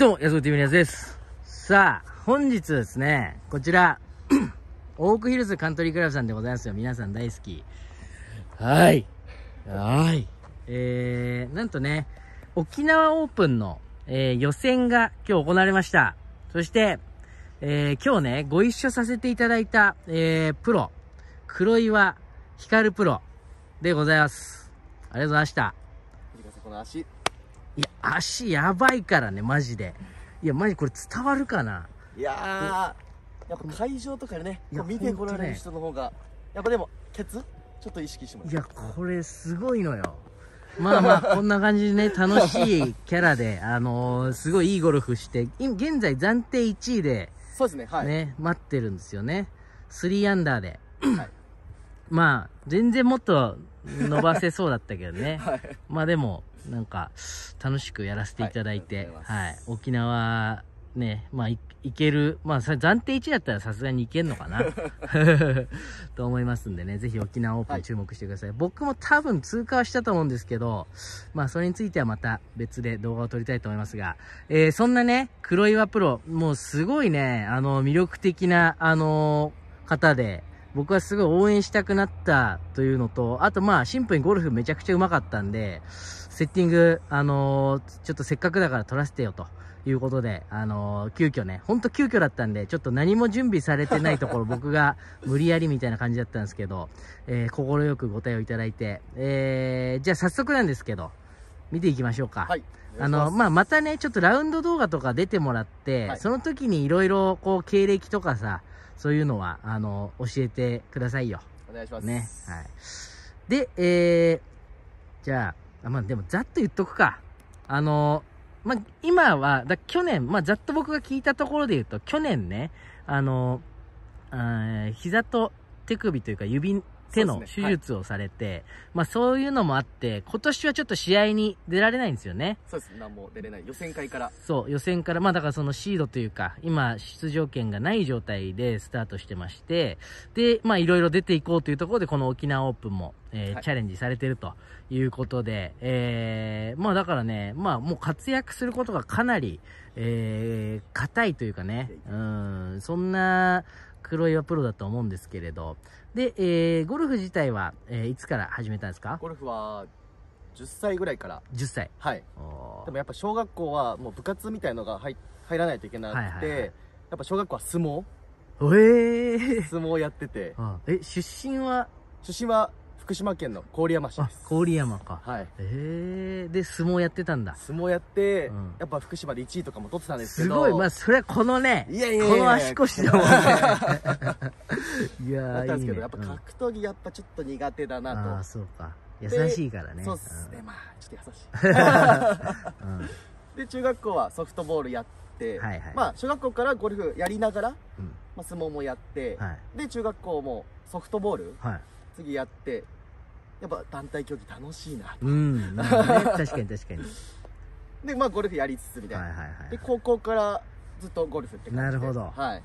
どうも、安子 TV のやつです。さあ、本日ですね、こちら、オークヒルズカントリークラブさんでございますよ。皆さん大好き。はい。はい。えー、なんとね、沖縄オープンの、えー、予選が今日行われました。そして、えー、今日ね、ご一緒させていただいた、えー、プロ、黒岩光プロでございます。ありがとうございました。いや、足やばいからね、マジで。いや、マジこれ伝わるかないやー、やっぱ会場とかでね、見てこられる人の方が、ね、やっぱでも、ケツちょっと意識しますいや、これすごいのよ。まあまあ、こんな感じでね、楽しいキャラで、あのー、すごいいいゴルフして、今現在暫定1位で、そうですね、はい。ね、待ってるんですよね。3アンダーで。はい、まあ、全然もっと伸ばせそうだったけどね。はい、まあでも、なんか楽しくやらせていただいて、はい、はい、沖縄ね、まあい、いける、まあ、暫定1だったらさすがにいけんのかな と思いますんでね、ぜひ沖縄オープン注目してください。はい、僕も多分通過はしたと思うんですけど、まあ、それについてはまた別で動画を撮りたいと思いますが、えー、そんなね、黒岩プロ、もうすごいね、あの、魅力的な、あのー、方で、僕はすごい応援したくなったというのと、あとまあ、シンプルにゴルフめちゃくちゃうまかったんで、セッティング、あのー、ちょっとせっかくだから撮らせてよということで、あのー、急遽ね、ほんと急遽だったんで、ちょっと何も準備されてないところ、僕が無理やりみたいな感じだったんですけど、えー、快くご対応いただいて、えー、じゃあ早速なんですけど、見ていきましょうか。はい。あの、まあ、またね、ちょっとラウンド動画とか出てもらって、はい、その時にいろいろ、こう、経歴とかさ、そういうのは、あの、教えてくださいよ。お願いします。ね。はい。で、えー、じゃあ、あまあでも、ざっと言っとくか。あのー、まあ、今は、だ去年、まあ、ざっと僕が聞いたところで言うと、去年ね、あのー、膝と手首というか指手の手術をされて、ねはい、まあそういうのもあって、今年はちょっと試合に出られないんですよね。そうです。何も出れない。予選会から。そう、予選から、まあだからそのシードというか、今出場権がない状態でスタートしてまして、で、まあいろいろ出ていこうというところで、この沖縄オープンも、えー、はい、チャレンジされてるということで、えー、まあだからね、まあもう活躍することがかなり、えー、硬いというかね、うん、そんな、黒岩プロだと思うんですけれど。で、えー、ゴルフ自体は、えー、いつから始めたんですかゴルフは、10歳ぐらいから。10歳はい。でもやっぱ小学校はもう部活みたいのが入入らないといけなくて、はいはいはい、やっぱ小学校は相撲ええー、相撲やってて。ええ、出身は出身は福島県の郡山市です。郡山かはいへえで相撲やってたんだ相撲やって、うんやっぱ福島で1位とかも取ってたんですけすごいまあそれはこのねいやいやいやいやこの足腰だもんね いやだったんですけど、いいねやっぱ格闘技やっぱちょっと苦手だなああそうか優しいからねそうっすね。まあ、ちょっと優しい。う ん で中学校はソフトボールやって、はいはいまあ小学校からゴルフやりながら、うんまあ、相撲もやって、はいで中学校もソフトボールはい次やってやっぱ団体競技楽しいなと、うん、確かに確かに でまあゴルフやりつつみたいな、はいはいはい、で高校からずっとゴルフってなるほど、はい、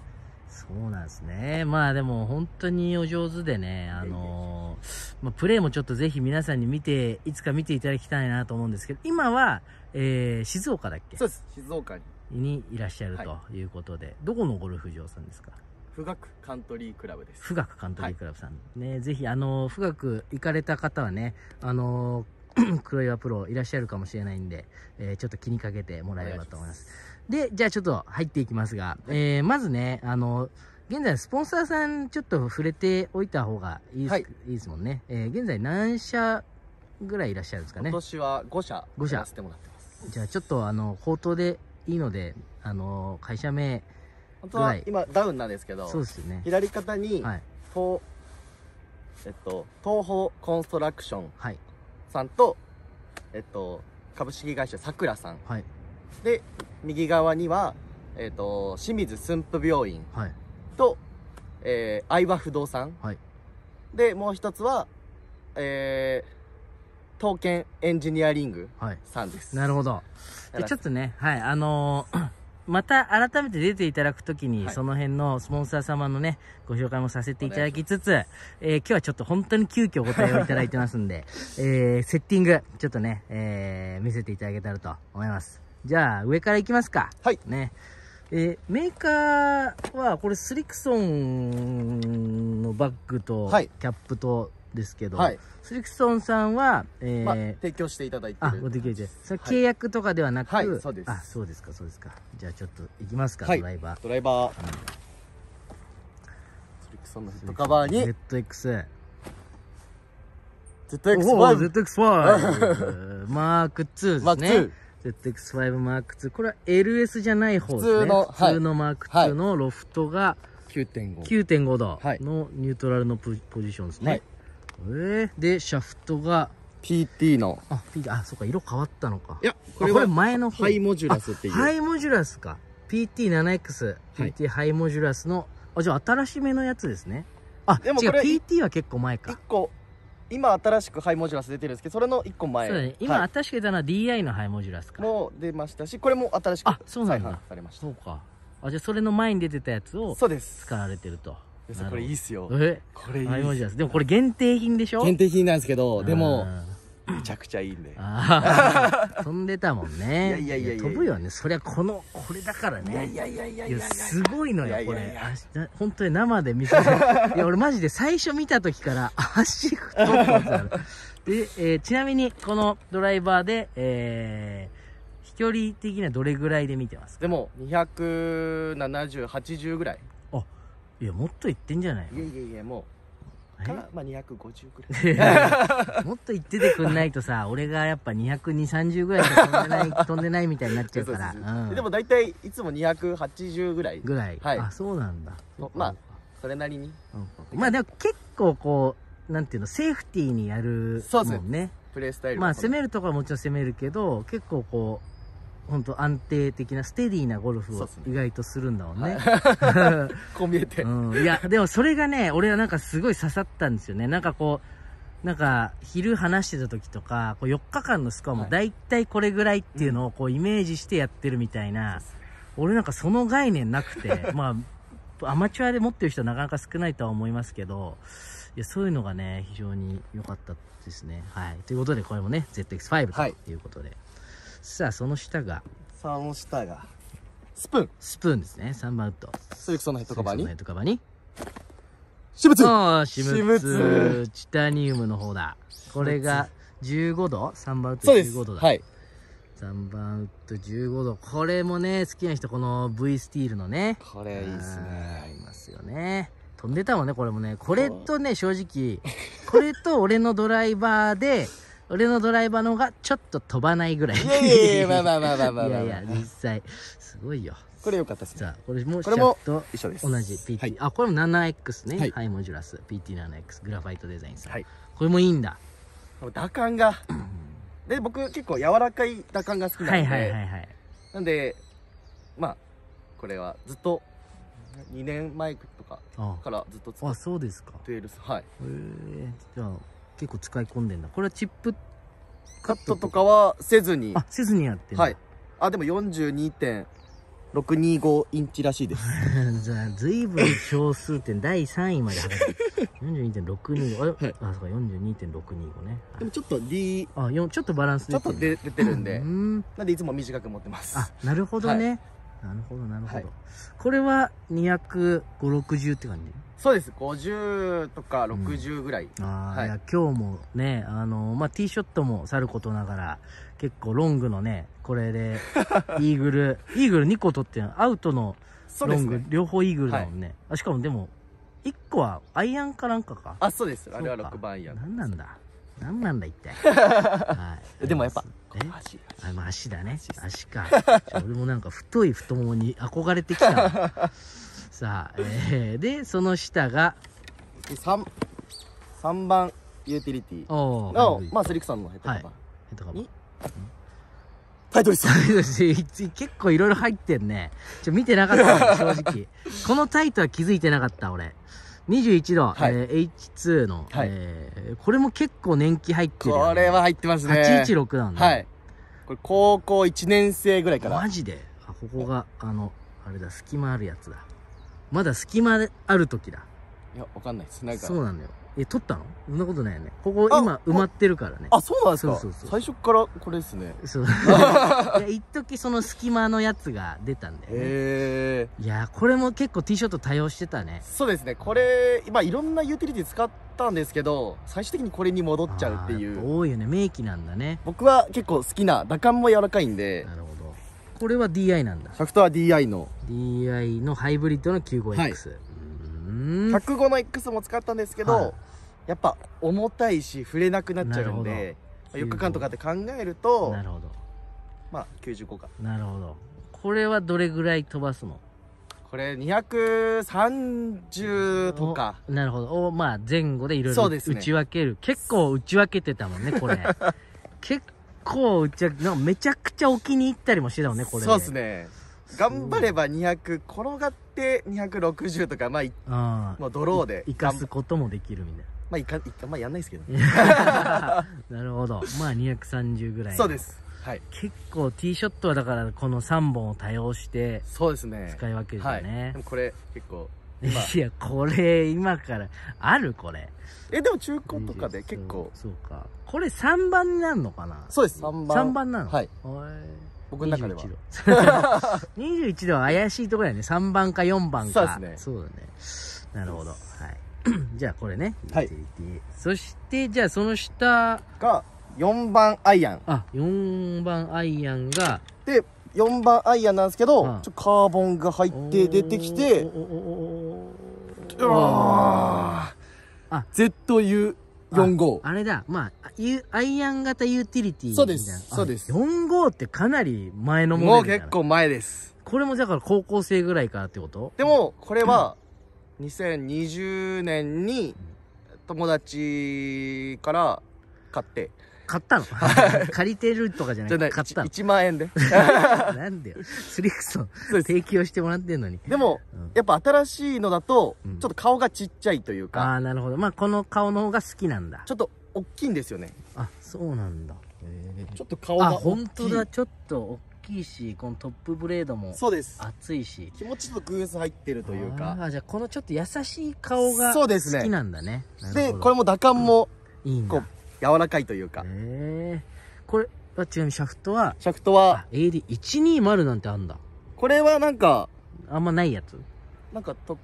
そうなんですね。まあでも本当にお上手でね、あのー、まあ、プレーもちょっとぜひ皆さんに見て、いつか見ていただきたいなと思うんですけど、今は、えー、静岡だっけそうです。静岡に。にいらっしゃるということで、はい、どこのゴルフ場さんですか富岳カントリークラブです富岳カントリークラブさん、はい、ねぜひあの富岳行かれた方はねあの 黒岩プロいらっしゃるかもしれないんで、えー、ちょっと気にかけてもらえればと思いますでじゃあちょっと入っていきますが、はい、えー、まずねあの現在スポンサーさんちょっと触れておいた方がいい,、はい、いいですもんね、えー、現在何社ぐらいいらっしゃるんですかね今年は5社5社じゃあちょっとあの口頭でいいのであの会社名本当は今ダウンなんですけど、そうですね。左肩に、はい、東、えっと、東方コンストラクションさんと、はい、えっと、株式会社さくらさん、はい、で、右側には、えっと、清水駿府病院と、はい、えー、相葉不動産、はい、で、もう一つは、えー、刀剣エンジニアリングさんです。はい、なるほど。で、ちょっとね、はい、あのーまた改めて出ていただくときに、はいその辺のスポンサー様のね、ご紹介もさせていただきつつ、えー今日はちょっと本当に急遽お答えをいただいてますんで、えーセッティング、ちょっとね、えー見せていただけたらと思います。じゃあ、上からいきますか。はいね。えーメーカーは、これスリクソンのバッグと、キャップと、ですけど、はい、スリクソンさんは、えー、まあ、提供していただいてるあご提供契約とかではなく、はいはい、そうですあそうですかそうですかじゃあちょっといきますか、ドライバードライバー、うん、スリクソンのヘッドカバーに ZX ZX5 ZX5 マーク2ですね ZX5 マーク2これは LS じゃない方ですね普通の,、はい、普通のマーク2のロフトが9.5度のニュートラルのポジションですね、はいえー、でシャフトが PT のあ PT あそうか色変わったのかいやこれこれ前のハイモジュラスっていうハイモジュラスか PT7X、はい、PT ハイモジュラスのあじゃあ新しめのやつですねあでもこれ PT は結構前か1個今新しくハイモジュラス出てるんですけどそれの1個前そうだね今、新しく出たのは DI のハイモジュラスかも出ましたしこれも新しくあそうなんされましたそうかあじゃあそれの前に出てたやつをそうです使われてるとこれいいっすよえこれいいっすでもこれ限定品でしょ限定品なんですけどでもめちゃくちゃいいんで 飛んでたもんねいやいやいや飛ぶよねそりゃこのこれだからねいやいやいやいやすごいのよこれ本当に生で見せていや俺マジで最初見た時から足太ってたで、えー、ちなみにこのドライバーでえー飛距離的にはどれぐらいで見てますかでも27080ぐらいいやもっといってんじゃないいやいやいやもうまあ250くらいもっといっててくんないとさ 俺がやっぱ22030ぐらいしか飛んでない飛んでないみたいになっちゃうからうん、でも大体いつも280ぐらいぐらい、はい、あそうなんだまあそれなりに、うん、まあでも結構こうなんていうのセーフティーにやるもんねプレースタイルまあ攻めるとこはもちろん攻めるけど結構こう本当安定的なステディーなゴルフを意外とするんだもんね。ねはい、こう見えて、うん、いや、でもそれがね、俺はなんかすごい刺さったんですよね。なんかこう、なんか昼話してた時とか、こう4日間のスコアも大体これぐらいっていうのをこうイメージしてやってるみたいな、はいうん、俺なんかその概念なくて、まあ、アマチュアで持ってる人はなかなか少ないとは思いますけど、いや、そういうのがね、非常に良かったですね。はい。ということで、これもね、ZX5 ということで。はいさあその下がその下がスプーンスプーンですね3番ウッドスルクソのヘッドカバーにヘッドカバーにああム物チタニウムの方だこれが15度3番ウッド15度だはい3番ウッド15度これもね好きな人この V スティールのねこれいいですねありますよね飛んでたもんねこれもねこれとね正直これと俺のドライバーで俺のドライバーの方がちょっと飛ばないぐらい。いやいやいや、まあまあまあまあまあ、まあ。いやいや、実際。すごいよ。これ良かったですね。あ、これも、これも一緒です。同じ PT。あ、これも 7X ね。はい、モジュラス。PT7X。グラファイトデザインさん。はい、これもいいんだ。打感が。で、僕結構柔らかい打感が好きなんで。はいはいはいなんで、まあ、これはずっと2年前とかからずっと使ってあ、そうですか。はい。へえ。じゃあ、結構使い込んでんだ。これはチップカットとかはせずに。あ、せずにやってる。はい。あ、でも42.625インチらしいです。じゃあ、随分小数点、第3位まで上がって42.625。あ、はい、そうか、42.625ね。でもちょっと D、あ、ちょっとバランス出てる。ちょっと出てるんで。うん。なんでいつも短く持ってます。あ、なるほどね。はい、なるほど、なるほど。これは250、60って感じそうです50とか60ぐらい、うん、ああ、はい、今日もねあの、まあ、ティーショットもさることながら結構ロングのねこれで イーグルイーグル2個取ってアウトのロング、ね、両方イーグルだもんね、はい、しかもでも1個はアイアンかなんかかあそうですあれは6番アイアン何なんだ何なんだ一体、はい、でもやっぱ足あ足だね足か俺もなんか太い太ももに憧れてきた さあ、えー、でその下が 3, 3番ユーティリティおまあ、スリクさんのヘッドカバー、はい、ヘッドカバータイトタイトリ 結構いろいろ入ってんねちょ見てなかった正直 このタイトは気づいてなかった俺21度、はい、えー、H2 の、はい、えー、これも結構年季入ってる、ね、これは入ってますね816なんだ、はい、これ高校1年生ぐらいからマジでここがあのあれだ隙間あるやつだまだ隙間ある時だ。いや、わかんないです。なんか。そうなんだよ。え、撮ったのそんなことないよね。ここ今埋まってるからね。あ、そうなんですかそうそうそう。最初からこれですね。そう。いや、一時その隙間のやつが出たんだよね。へいや、これも結構 T ショット多用してたね。そうですね。これ、今いろんなユーティリティ使ったんですけど、最終的にこれに戻っちゃうっていう。多いよね。名機なんだね。僕は結構好きな、打感も柔らかいんで。なるほど。これは DI なんだ。シャフトは DI の。DI のハイブリッドの 95X。はい、105の X も使ったんですけど、はい、やっぱ重たいし、触れなくなっちゃうんで、4日間とかって考えると、なるほど。まあ、95か。なるほど。これはどれぐらい飛ばすのこれ230とかなるほどまあ前後でいろいろ打ち分ける、ね、結構打ち分けてたもんねこれ 結構打なんかめちゃくちゃ置きに入ったりもしてたもんね、これ、ね。そうですね。頑張れば200、転がって260とか、まあ、まあ、ドローで。生かすこともできるみたいな。まあ、いか、いかまあ、やんないですけど。なるほど。まあ、230ぐらい。そうです。はい。結構、ティーショットはだから、この3本を多用して、そうですね。使い分けるよね。はい、でもこれ、結構、いやこれ今からあるこれえでも中古とかで結構そうかこれ3番になるのかなそうです3番3番なのはい僕の中では21 度は怪しいところやね3番か4番かそうですねそうだねなるほど、はい、じゃあこれねはいそしてじゃあその下が4番アイアンあ4番アイアンがで4番アイアンなんですけど、カーボンが入って出てきてああ ZU45 あれだまあアイアン型ユーティリティそうですそうです45ってかなり前のものもう結構前ですこれもだから高校生ぐらいからってことでもこれは2020年に友達から買って買ったの 借りてるとかじゃないて買ったの 1, 万円で なんだよスリクスの提供してもらってんのにでも、うん、やっぱ新しいのだと、うん、ちょっと顔がちっちゃいというかああなるほどまあこの顔の方が好きなんだちょっと大きいんですよねあそうなんだちょっと顔が大きいあ本当だちょっと大きいしこのトップブレードもそうです熱いし気持ちとグース入ってるというかあじゃあこのちょっと優しい顔が好きなんだねでこれも打感も、うん、いいな柔らかいというか。これはちなみにシャフトは、シャフトは、AD120 なんてあんだ。これはなんか、あんまないやつなんかと、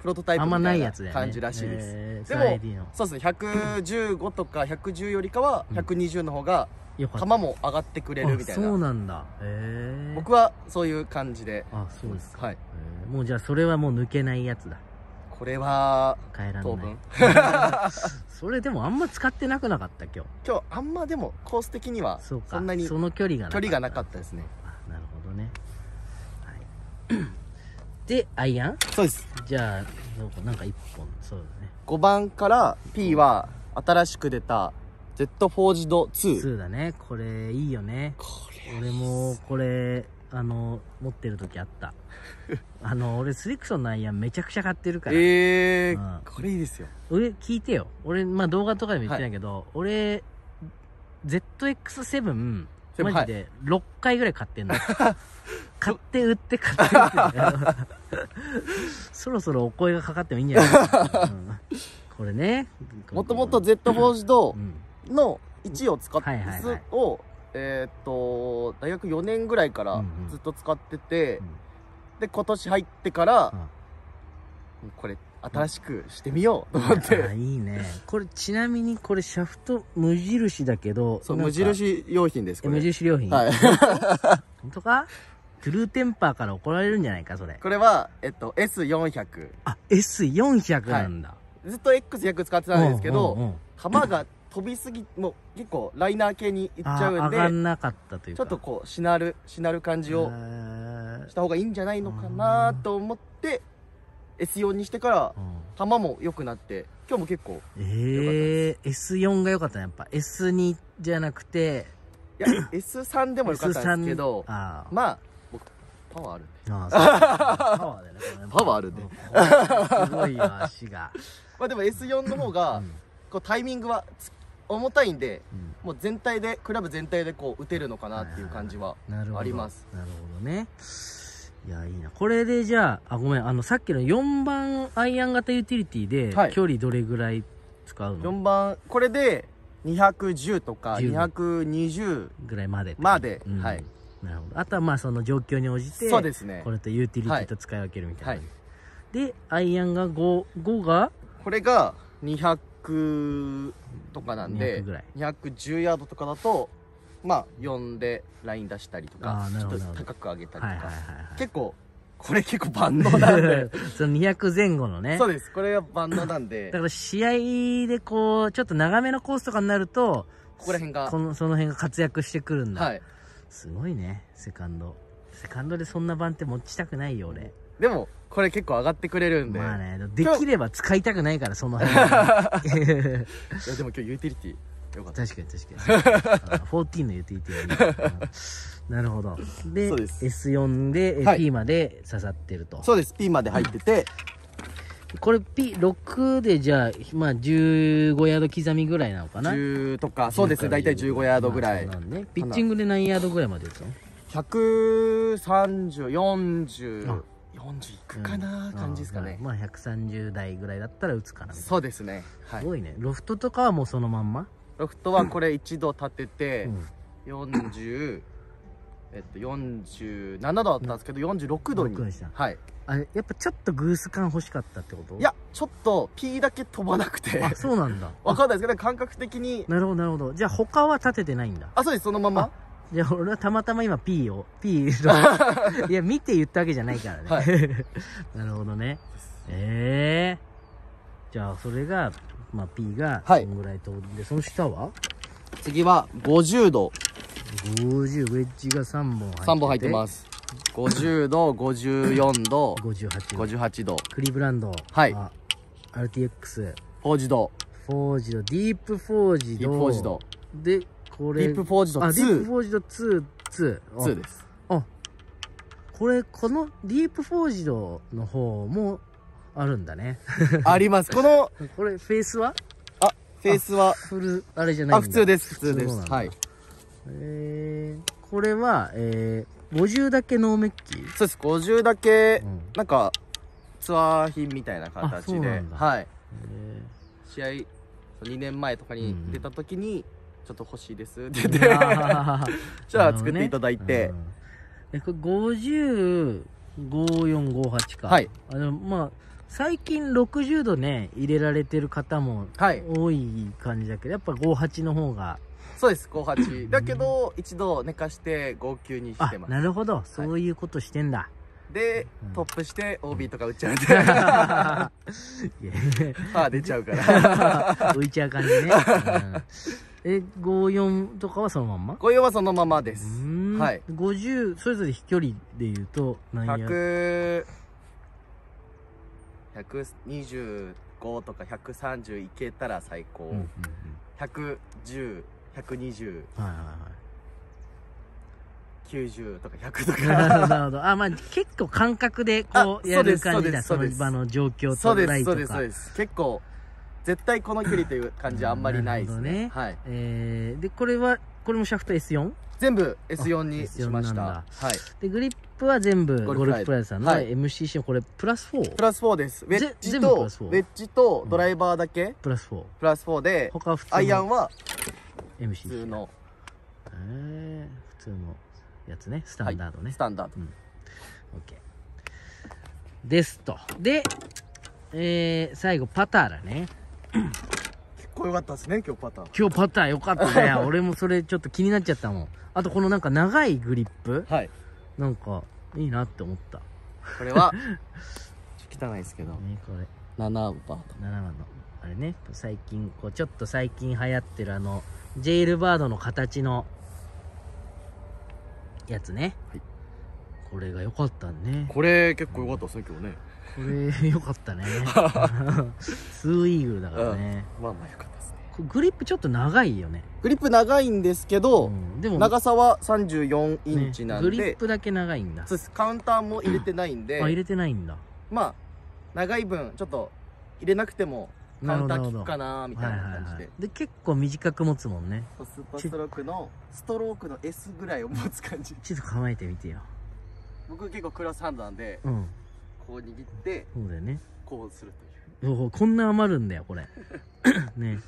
プロトタイプみたいな感じらしいです。ねー、でも、そうですね、115とか110よりかは、120の方が、球も上がってくれるみたいな。そうなんだ。僕はそういう感じで。あ、そうですか。はい。もうじゃあそれはもう抜けないやつだ。これは帰ら糖分 それでもあんま使ってなくなかった今日今日あんまでもコース的にはそんなにその距離が距離がなかったですねあなるほどね、はい、でアイアンそうですじゃあなんか1本そうだね5番から P は新しく出た z ジド 2, 2だねこれいいよねこれ俺もこれあの持ってる時あった あの俺スリクソンのアイアンめちゃくちゃ買ってるからええーうん、これいいですよ俺聞いてよ俺、まあ、動画とかでも言ってないけど、はい、俺 ZX7 マジで6回ぐらい買ってんの、はい、買って売って買って売って そろそろお声がかかってもいいんじゃないかな、うん、これね もともと z ージドの1を使って、うん、を、いえー、っと大学4年ぐらいからずっと使ってて、うんうんで、今年入ってから、うん、これ、新しくしてみようと思って。あ、いいね。これ、ちなみに、これ、シャフト、無印だけど。そう、無印良品ですど、無印良品。はい。本当かトゥルーテンパーから怒られるんじゃないか、それ。これは、えっと、S400。あ、S400 なんだ。はいずっと X100 使ってたんですけど、うんうんうん、弾が飛びすぎ、もう結構ライナー系にいっちゃうんで、上がんなかったというちょっとこう、しなる、しなる感じをした方がいいんじゃないのかなと思って、S4 にしてから、球も良くなって、今日も結構。ええー、S4 が良かったね、やっぱ。S2 じゃなくて、いや、S3 でも良かったんですけど、あまあ、僕、パワーあるんで。ああ パワーね。パワーあるんで。すごいよ、足が。まあでも S4 の方が、こうタイミングは重たいんで、もう全体でクラブ全体でこう打てるのかなっていう感じはありますなるほどねいやいいなこれでじゃああごめんあのさっきの4番アイアン型ユーティリティで距離どれぐらい使うの、はい、4番これで210とか220ぐらいまでまで、うん、はいなるほどあとはまあその状況に応じてそうですねこれとユーティリティと使い分けるみたいな、はい、はい、でアイアンが 5, 5がこれが200 200とかなんで200ぐらい210ヤードとかだとまあ呼んでライン出したりとかちょっと高く上げたりとか、はいはいはいはい結構これ結構万能なんでその200前後のねそうですこれが万能なんでだから試合でこうちょっと長めのコースとかになるとここら辺がこのその辺が活躍してくるんだ、はいすごいねセカンドセカンドでそんな番手持ちたくないよ俺でもこれ結構上がってくれるんで。まあね、できれば使いたくないから、その辺 いや、でも今日ユーティリティ。よかった確かに確かに14 のユーティはいてなるほどで S4 で、P まで刺さってるとそうです P まで入ってて、これ P6 でじゃあ、まあ、15ヤード刻みぐらいなのかな10とかそうですね大体15ヤードぐらい、ピッチングで何ヤードぐらいまでですの ?13040 40いくかな、感じですかね、まあ130台ぐらいだったら打つかなみたいなそうですね、はい、すごいねロフトとかはもうそのまんまロフトはこれ一度立てて、うん、40えっと47度だったんですけど、46度にはいあやっぱちょっとグース感欲しかったってこといやちょっと P だけ飛ばなくてあそうなんだ分 かんないですけど、感覚的になるほどなるほどじゃあ他は立ててないんだあそうですそのままじゃあ俺はたまたま今 P を P の いや見て言ったわけじゃないからね、はい、なるほどねええー、じゃあそれが、まあ、P がこのぐらいるんで、はい、その下は次は50度50ウェッジが3本入って3本入ってます50度54度58度 ,58 度クリーブランドはい RTX フォージドフォージドディープフォージドディープフォージドでこれ。ディープフォージド2。あ、ディープフォージド2、2。2です。あ、これ、このディープフォージドの方もあるんだね。あります。この、これ、フェイスはあ、フェイスは。フル、あれじゃないあ、普通です、普通です。はい。えー、これは、えー、50だけノーメッキそうです、50だけ、うん、なんか、ツアー品みたいな形で。はい。えー、試合、2年前とかに出た時に、うんうんちょっと欲しいですって言って じゃあ作っていただいて、ねうん、505458かはいあのまあ最近60度ね入れられてる方も多い感じだけど、はい、やっぱ58の方がそうです58だけど一度寝かして59にしてますなるほど、はい、そういうことしてんだ、で、トップして OB とか打っちゃうみたいな。歯 出ちゃうから。浮いちゃう感じね。え、54とかはそのまんま ?54 はそのままです。はい。50、それぞれ飛距離で言うと何や ?100、125とか130いけたら最高。110、120。はいはいはい。90とか100とか。なるほど。あ、まあ結構感覚でこうやる感じだ。その場の状況とか。そうです、そうです、そうです。結構、絶対この距離という感じはあんまりないですね。ねはい。えー、で、これは、これもシャフト S4? 全部 S4 にしました。はい。で、グリップは全部ゴルフプライさんの MCC これプラス 4? プラス4です。ウェッジと、ウェッジとドライバーだけ、プラス4。プラス4で、他普通アイアンは、普通の。えー、普通の。やつねスタンダードね、はい、スタンダード、うん、OK ですとで、えー、最後パターだね結構良かったですね今日パター今日パター良かったね 俺もそれちょっと気になっちゃったもんあとこのなんか長いグリップはいなんかいいなって思ったこれは 汚いですけど、ね、これ7番7番のあれね最近こうちょっと最近流行ってるあのジェイルバードの形のやつね、はい、これが良かったねこれ結構良かったですね、う今日ねこれ良かったねス ーイーグルだからね、うん、まあまあ良かったですねグリップちょっと長いよねグリップ長いんですけど、うん、でも長さは34インチなんで、ね、グリップだけ長いんだカウンターも入れてないんで、あ入れてないんだまあ長い分ちょっと入れなくてもカウンター効くかなみたいな感じで、はいはいはい、で結構短く持つもんねスーパーストロークのストロークの S ぐらいを持つ感じ ちょっと構えてみてよ僕結構クロスハンドなんで、うん、こう握ってそうだよねこうするというこんな余るんだよこれ ね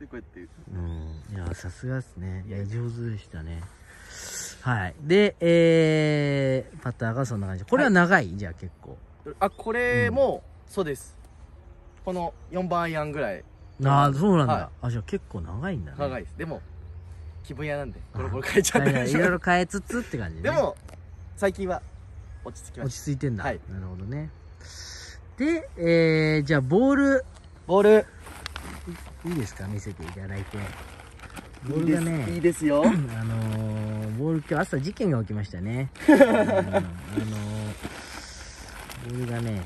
でこうやってうんいやさすがっすねいや上手でしたねはいでえー、パターがそんな感じこれは長い、はい、じゃあ結構あこれも、うん、そうですこの4番アイアンぐらいああそうなんだ、はあじゃあ結構長いんだね長いですでも気分屋なんでゴロゴロ変えちゃったいろいろ変えつつって感じ、ね、でも最近は落ち着きました落ち着いてんだ、はい、なるほどねで、えー、じゃあボールボールいいですか見せていただいてボールがねいいですよ あのー、ボール今日朝事件が起きましたね、あのー、ボールがね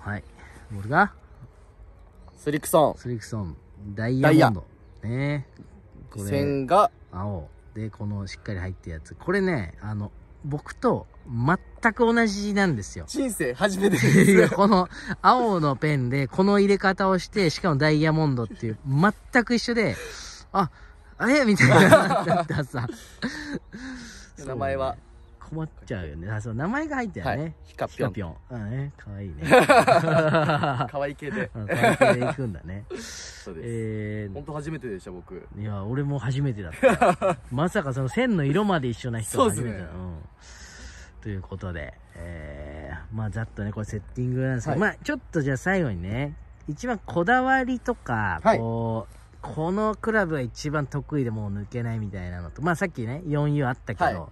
はい。ボールがスリクソン。スリクソン。ダイヤモンド。ねこれ。線が青。で、このしっかり入ったやつ。これね、あの、僕と全く同じなんですよ。人生初めてです。この青のペンで、この入れ方をして、しかもダイヤモンドっていう、全く一緒で、あ、あれみたいな。だったさ。名前は、困っちゃうよね。あ、そう、名前が入ったよね。ヒカピョン。ヒカピョン。うんね。かわいいね。か わい系で。かわい系で行くんだね。そうです。えー、本当初めてでした、僕。いや、俺も初めてだった。まさかその線の色まで一緒な人が初めてだ。うん。ということで、えー、まあ、ざっとね、これセッティングなんですけど、まあ、ちょっとじゃあ最後にね、一番こだわりとか、こう、このクラブが一番得意でもう抜けないみたいなのと、まあさっきね、4U あったけど、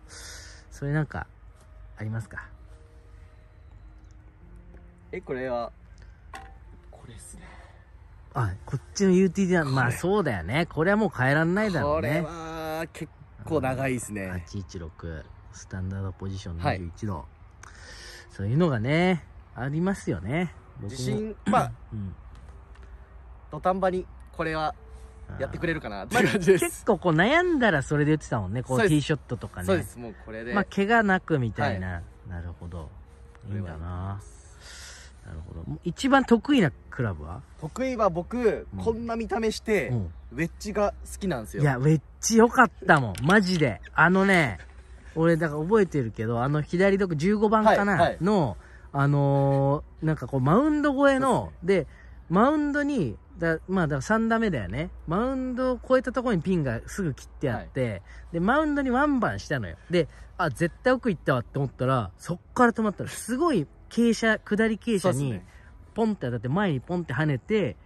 それなんか、ありますかえ、これは、これっすね。あ、こっちの UTD は、まあそうだよね。これはもう変えらんないだろうね。これは、結構長いですね。816、スタンダードポジション21度。はい、そういうのがね、ありますよね。自信まあ、土壇場に、これはやってくれるかなって感じです。結構こう悩んだらそれで言ってたもんね。こうティーショットとかね。そうです、もうこれで。まあ、怪我なくみたいな。なるほど。いいんだな。なるほど。一番得意なクラブは得意は僕、こんな見た目して、ウェッジが好きなんですよ。いや、ウェッジ良かったもん。マジで。あのね、俺、だから覚えてるけど、あの左ドッグ15番かな、の、あのなんかこう、マウンド越えの、で、マウンドに、だまあ、だから3打目だよね。マウンドを越えたところにピンがすぐ切ってあって、はい、で、マウンドにワンバンしたのよ。で、あ、絶対奥行ったわって思ったら、そっから止まったら、すごい傾斜、下り傾斜に、ポンって当たって前にポンって跳ねて、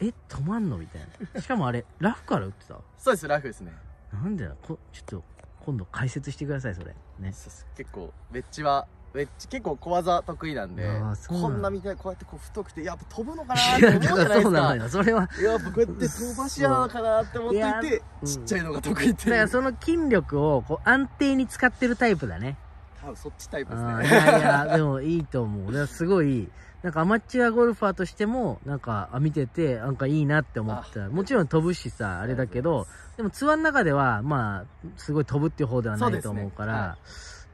え、止まんのみたいな。しかもあれ、ラフから打ってたそうです、ラフですね。なんでだこ、ちょっと、今度解説してください、それ。ね。結構、ウェッジはめっちゃ結構小技得意なんでこんなみたいこうやってこう太くてやっぱ飛ぶのかなって思うじゃないですかそうなんよそれはやっぱこうやって飛ばし合うのかなって思っていてちっちゃいのが得意って、だからその筋力をこう安定に使ってるタイプだね多分そっちタイプですねいやいやでもいいと思うかすごいなんかアマチュアゴルファーとしても、なんか見てて、なんかいいなって思った。もちろん飛ぶしさ、あれだけど、でもツアーの中では、まあ、すごい飛ぶっていう方ではないと思うから、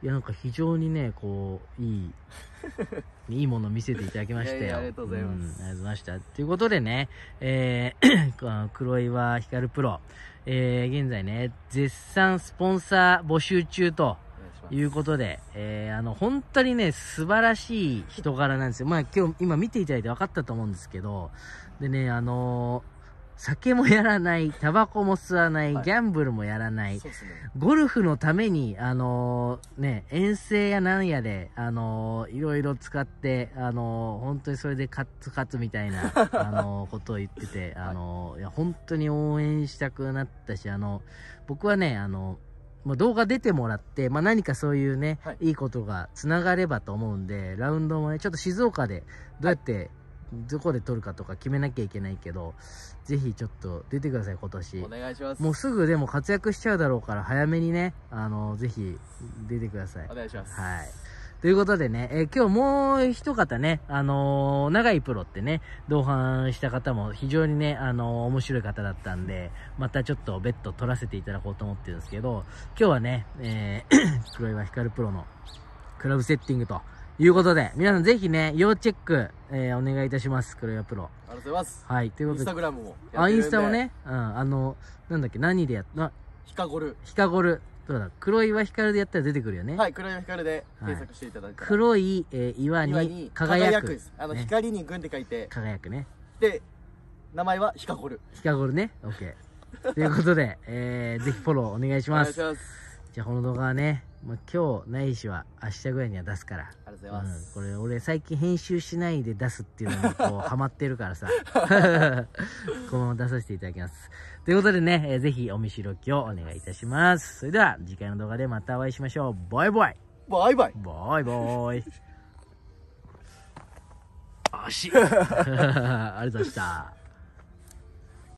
いやなんか非常にねこういい いいもの見せていただきましてありがとうございます、うん、ありがとうございましたということでね、えー、黒岩光プロ、えー、現在ね絶賛スポンサー募集中ということで、えー、あの本当にね素晴らしい人柄なんですよまあ今日今見ていただいて分かったと思うんですけどでねあのー酒もやらない、タバコも吸わない、ギャンブルもやらない、ね、ゴルフのために、あのー、ね、遠征やなんやで、あのー、いろいろ使って、あのー、本当にそれでカツカツみたいな、あのことを言ってて、あのいや、本当に応援したくなったし、あの、僕はね、あの、ま動画出てもらって、まあ、何かそういうね、はい、いいことがつながればと思うんで、ラウンドもね、ちょっと静岡でどうやってどこで撮るかとか決めなきゃいけないけど、ぜひちょっと出てください、今年。お願いします。もうすぐでも活躍しちゃうだろうから、早めにね、あの、ぜひ出てください。お願いします。はい。ということでね、えー、今日もう一方ね、あのー、長いプロってね、同伴した方も非常にね、あのー、面白い方だったんで、またちょっと別途撮らせていただこうと思ってるんですけど、今日はね、えー 黒岩光プロのクラブセッティングと、いうことで、皆さんぜひね、要チェック、えー、お願いいたします。黒岩プロ。ありがとうございます。はい、ということで。インスタグラムもあ、インスタもね、うん、あの、なんだっけ、何でやったヒカゴル。ヒカゴル。どうだ黒岩光でやったら出てくるよね。はい、黒岩光で検索していただく、はい、黒い、えー、岩に輝く。輝くあの、ね、光に軍って書いて。輝くね。で、名前はヒカゴル。ヒカゴルね。オッケー。ということで、えー、ぜひフォローお願いします。お願いします。じゃあこの動画はね、まあ、今日ないしは明日ぐらいには出すから。ありがとうございます、うん、これ俺最近編集しないで出すっていうのにこうハマってるからさ このまま出させていただきますということでね、えー、ぜひお見知ろきをお願いいたしますそれでは次回の動画でまたお会いしましょうバイバイバイバイバイバイ足 ありがとうございました